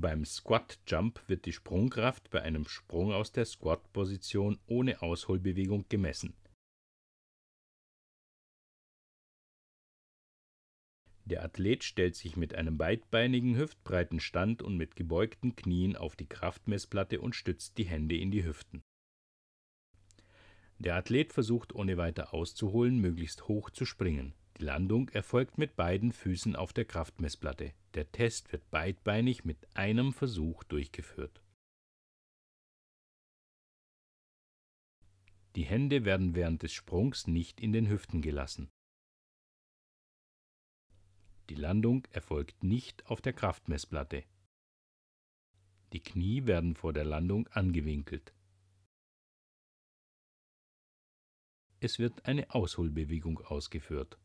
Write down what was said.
Beim Squat Jump wird die Sprungkraft bei einem Sprung aus der Squat-Position ohne Ausholbewegung gemessen. Der Athlet stellt sich mit einem weitbeinigen, hüftbreiten Stand und mit gebeugten Knien auf die Kraftmessplatte und stützt die Hände in die Hüften. Der Athlet versucht ohne weiter auszuholen möglichst hoch zu springen die Landung erfolgt mit beiden Füßen auf der Kraftmessplatte. Der Test wird beidbeinig mit einem Versuch durchgeführt. Die Hände werden während des Sprungs nicht in den Hüften gelassen. Die Landung erfolgt nicht auf der Kraftmessplatte. Die Knie werden vor der Landung angewinkelt. Es wird eine Ausholbewegung ausgeführt.